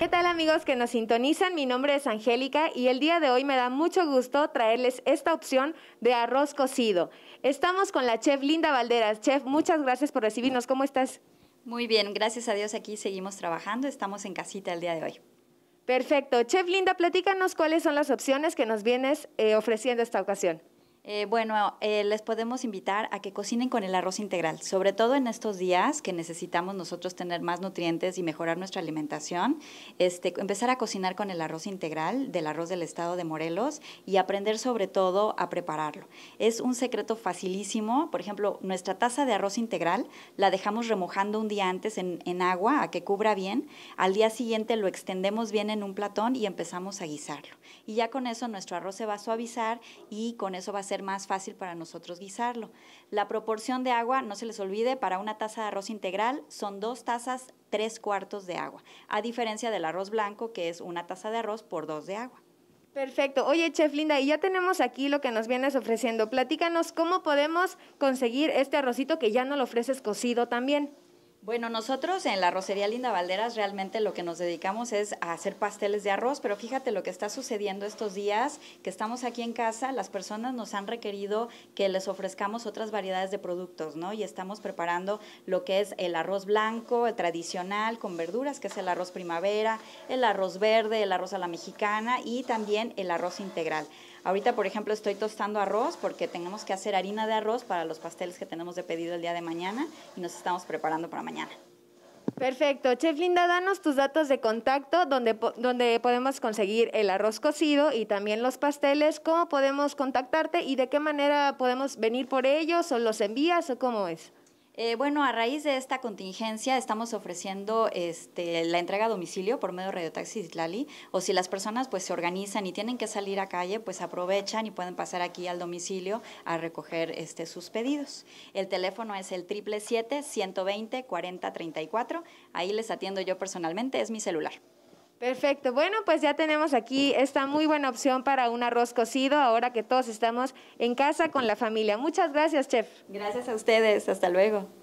¿Qué tal amigos que nos sintonizan? Mi nombre es Angélica y el día de hoy me da mucho gusto traerles esta opción de arroz cocido. Estamos con la chef Linda Valderas. Chef, muchas gracias por recibirnos. ¿Cómo estás? Muy bien, gracias a Dios aquí seguimos trabajando. Estamos en casita el día de hoy. Perfecto. Chef Linda, platícanos cuáles son las opciones que nos vienes eh, ofreciendo esta ocasión. Eh, bueno, eh, les podemos invitar a que cocinen con el arroz integral, sobre todo en estos días que necesitamos nosotros tener más nutrientes y mejorar nuestra alimentación. Este, empezar a cocinar con el arroz integral del arroz del estado de Morelos y aprender sobre todo a prepararlo. Es un secreto facilísimo. Por ejemplo, nuestra taza de arroz integral la dejamos remojando un día antes en, en agua a que cubra bien. Al día siguiente lo extendemos bien en un platón y empezamos a guisarlo. Y ya con eso nuestro arroz se va a suavizar y con eso va a ser más fácil para nosotros guisarlo. La proporción de agua, no se les olvide, para una taza de arroz integral son dos tazas, tres cuartos de agua, a diferencia del arroz blanco, que es una taza de arroz por dos de agua. Perfecto. Oye, Chef Linda, y ya tenemos aquí lo que nos vienes ofreciendo. Platícanos cómo podemos conseguir este arrocito que ya no lo ofreces cocido también. Bueno, nosotros en la Rosería Linda Valderas realmente lo que nos dedicamos es a hacer pasteles de arroz, pero fíjate lo que está sucediendo estos días, que estamos aquí en casa, las personas nos han requerido que les ofrezcamos otras variedades de productos, ¿no? Y estamos preparando lo que es el arroz blanco, el tradicional, con verduras, que es el arroz primavera, el arroz verde, el arroz a la mexicana y también el arroz integral. Ahorita, por ejemplo, estoy tostando arroz porque tenemos que hacer harina de arroz para los pasteles que tenemos de pedido el día de mañana y nos estamos preparando para mañana. Perfecto. Chef Linda, danos tus datos de contacto donde, donde podemos conseguir el arroz cocido y también los pasteles. ¿Cómo podemos contactarte y de qué manera podemos venir por ellos o los envías o cómo es? Eh, bueno, a raíz de esta contingencia estamos ofreciendo este, la entrega a domicilio por medio de Radio Taxi Lali. o si las personas pues se organizan y tienen que salir a calle, pues aprovechan y pueden pasar aquí al domicilio a recoger este, sus pedidos. El teléfono es el 777-120-4034, ahí les atiendo yo personalmente, es mi celular. Perfecto, bueno, pues ya tenemos aquí esta muy buena opción para un arroz cocido ahora que todos estamos en casa con la familia. Muchas gracias, chef. Gracias a ustedes, hasta luego.